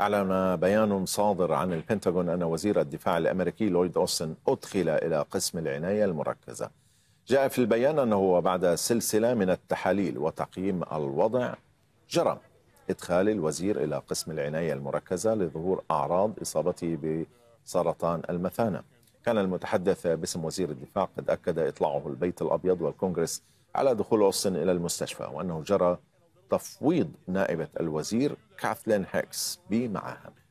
أعلن بيان صادر عن البنتاغون أن وزير الدفاع الأمريكي لويد أوستن أدخل إلى قسم العناية المركزة جاء في البيان أنه وبعد سلسلة من التحاليل وتقييم الوضع جرى إدخال الوزير إلى قسم العناية المركزة لظهور أعراض إصابته بسرطان المثانة كان المتحدث باسم وزير الدفاع قد أكد إطلاعه البيت الأبيض والكونغرس على دخول أوستن إلى المستشفى وأنه جرى تفويض نائبة الوزير كاثلين هيكس بمعاهم